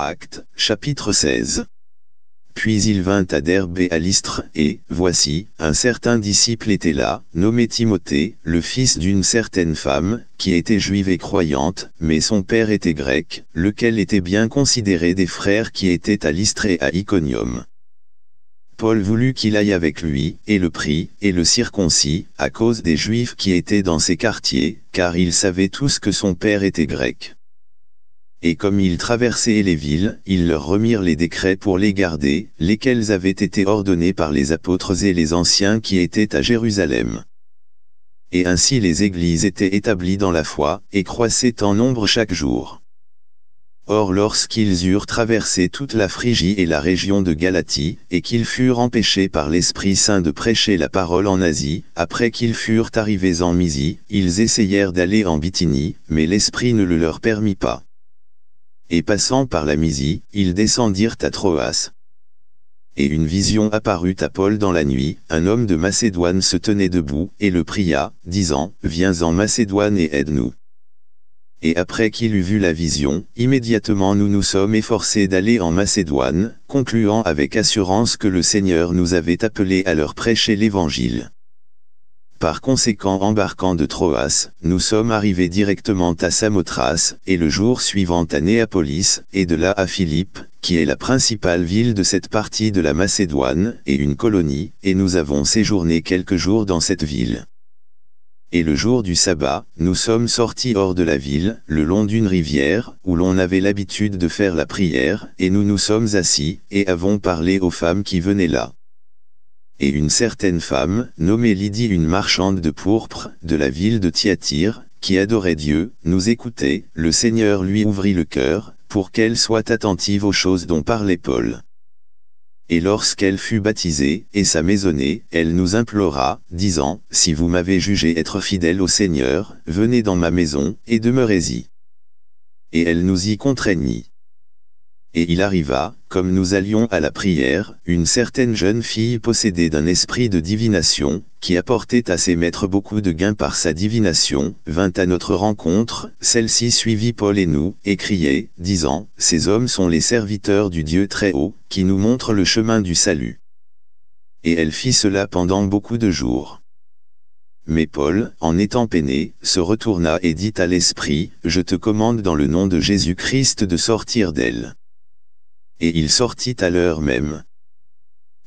Acte, chapitre 16. Puis il vint à Derbe et à Lystre, et, voici, un certain disciple était là, nommé Timothée, le fils d'une certaine femme, qui était juive et croyante, mais son père était grec, lequel était bien considéré des frères qui étaient à Lystre et à Iconium. Paul voulut qu'il aille avec lui, et le prit, et le circoncit, à cause des juifs qui étaient dans ces quartiers, car ils savaient tous que son père était grec et comme ils traversaient les villes, ils leur remirent les décrets pour les garder, lesquels avaient été ordonnés par les apôtres et les anciens qui étaient à Jérusalem. Et ainsi les églises étaient établies dans la foi, et croissaient en nombre chaque jour. Or lorsqu'ils eurent traversé toute la Phrygie et la région de Galatie, et qu'ils furent empêchés par l'Esprit Saint de prêcher la parole en Asie, après qu'ils furent arrivés en Mysie, ils essayèrent d'aller en Bithynie, mais l'Esprit ne le leur permit pas et passant par la Misie, ils descendirent à Troas. Et une vision apparut à Paul dans la nuit, un homme de Macédoine se tenait debout, et le pria, disant, « Viens en Macédoine et aide-nous. » Et après qu'il eut vu la vision, immédiatement nous nous sommes efforcés d'aller en Macédoine, concluant avec assurance que le Seigneur nous avait appelés à leur prêcher l'Évangile. Par conséquent embarquant de Troas, nous sommes arrivés directement à Samothrace, et le jour suivant à Néapolis, et de là à Philippe, qui est la principale ville de cette partie de la Macédoine, et une colonie, et nous avons séjourné quelques jours dans cette ville. Et le jour du sabbat, nous sommes sortis hors de la ville, le long d'une rivière, où l'on avait l'habitude de faire la prière, et nous nous sommes assis, et avons parlé aux femmes qui venaient là et une certaine femme, nommée Lydie une marchande de pourpre, de la ville de Thyatire, qui adorait Dieu, nous écoutait, le Seigneur lui ouvrit le cœur, pour qu'elle soit attentive aux choses dont parlait Paul. Et lorsqu'elle fut baptisée, et sa maisonnée, elle nous implora, disant, « Si vous m'avez jugé être fidèle au Seigneur, venez dans ma maison, et demeurez-y. » Et elle nous y contraignit et il arriva, comme nous allions à la prière, une certaine jeune fille possédée d'un esprit de divination, qui apportait à ses maîtres beaucoup de gains par sa divination, vint à notre rencontre, celle-ci suivit Paul et nous, et criait, disant, « Ces hommes sont les serviteurs du Dieu Très-Haut, qui nous montrent le chemin du salut. » Et elle fit cela pendant beaucoup de jours. Mais Paul, en étant peiné, se retourna et dit à l'esprit, « Je te commande dans le nom de Jésus-Christ de sortir d'elle. » et il sortit à l'heure même.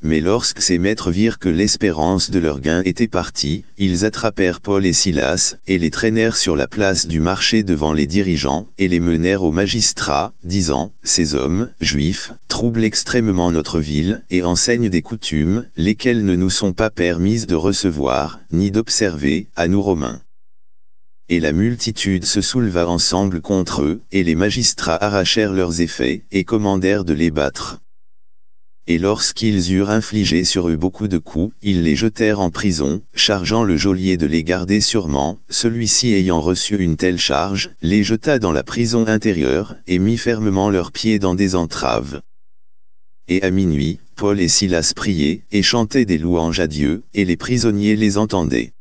Mais lorsque ses maîtres virent que l'espérance de leur gain était partie, ils attrapèrent Paul et Silas, et les traînèrent sur la place du marché devant les dirigeants, et les menèrent au magistrat, disant, « Ces hommes, juifs, troublent extrêmement notre ville, et enseignent des coutumes, lesquelles ne nous sont pas permises de recevoir, ni d'observer, à nous Romains et la multitude se souleva ensemble contre eux, et les magistrats arrachèrent leurs effets, et commandèrent de les battre. Et lorsqu'ils eurent infligé sur eux beaucoup de coups, ils les jetèrent en prison, chargeant le geôlier de les garder sûrement, celui-ci ayant reçu une telle charge, les jeta dans la prison intérieure, et mit fermement leurs pieds dans des entraves. Et à minuit, Paul et Silas priaient, et chantaient des louanges à Dieu, et les prisonniers les entendaient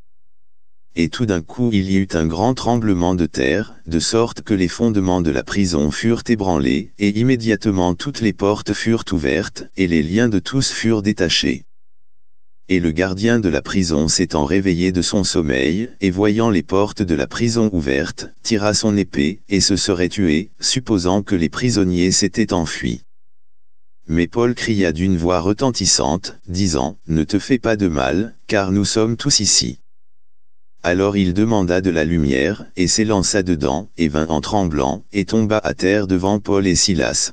et tout d'un coup il y eut un grand tremblement de terre, de sorte que les fondements de la prison furent ébranlés, et immédiatement toutes les portes furent ouvertes, et les liens de tous furent détachés. Et le gardien de la prison s'étant réveillé de son sommeil, et voyant les portes de la prison ouvertes, tira son épée, et se serait tué, supposant que les prisonniers s'étaient enfuis. Mais Paul cria d'une voix retentissante, disant, Ne te fais pas de mal, car nous sommes tous ici. Alors il demanda de la lumière, et s'élança dedans, et vint en tremblant, et tomba à terre devant Paul et Silas.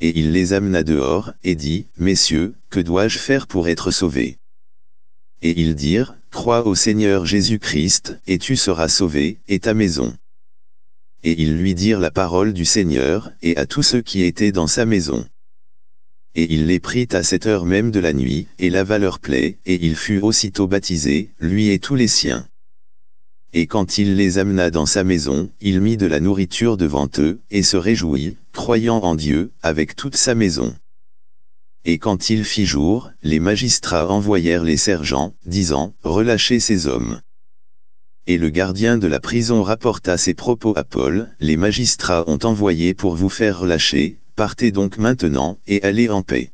Et il les amena dehors, et dit, Messieurs, que dois-je faire pour être sauvé Et ils dirent, Crois au Seigneur Jésus-Christ, et tu seras sauvé, et ta maison. Et ils lui dirent la parole du Seigneur, et à tous ceux qui étaient dans sa maison et il les prit à cette heure même de la nuit, et lava leur plaie, et il fut aussitôt baptisé, lui et tous les siens. Et quand il les amena dans sa maison, il mit de la nourriture devant eux, et se réjouit, croyant en Dieu, avec toute sa maison. Et quand il fit jour, les magistrats envoyèrent les sergents, disant, Relâchez ces hommes. Et le gardien de la prison rapporta ces propos à Paul, Les magistrats ont envoyé pour vous faire relâcher, Partez donc maintenant, et allez en paix.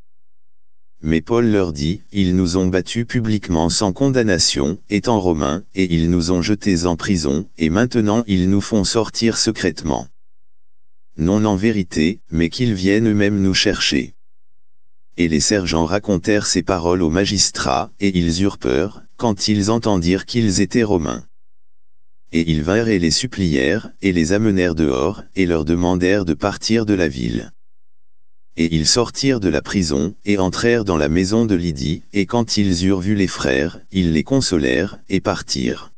Mais Paul leur dit, ils nous ont battus publiquement sans condamnation, étant romains, et ils nous ont jetés en prison, et maintenant ils nous font sortir secrètement. Non en vérité, mais qu'ils viennent eux-mêmes nous chercher. Et les sergents racontèrent ces paroles aux magistrats, et ils eurent peur, quand ils entendirent qu'ils étaient romains. Et ils vinrent et les supplièrent, et les amenèrent dehors, et leur demandèrent de partir de la ville. Et ils sortirent de la prison, et entrèrent dans la maison de Lydie, et quand ils eurent vu les frères, ils les consolèrent, et partirent.